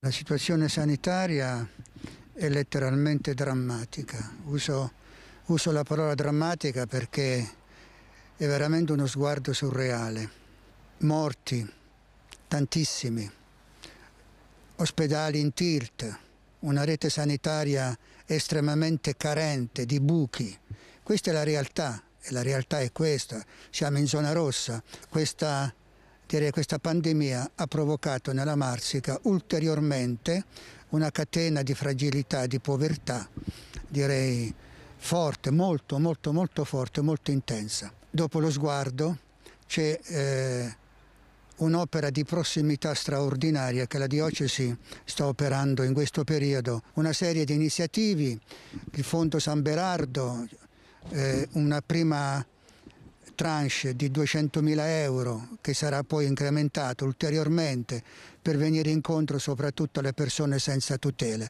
La situazione sanitaria è letteralmente drammatica. Uso, uso, la parola drammatica perché è veramente uno sguardo surreale. Morti, tantissimi, ospedali in tilt, una rete sanitaria estremamente carente di buchi. Questa è la realtà e la realtà è questa. Siamo in zona rossa. Questa Direi che questa pandemia ha provocato nella Marsica ulteriormente una catena di fragilità, di povertà, direi forte, molto, molto, molto forte, molto intensa. Dopo lo sguardo c'è eh, un'opera di prossimità straordinaria che la diocesi sta operando in questo periodo, una serie di iniziativi, il Fondo San Berardo, eh, una prima tranche di 200.000 euro che sarà poi incrementato ulteriormente per venire incontro soprattutto alle persone senza tutele.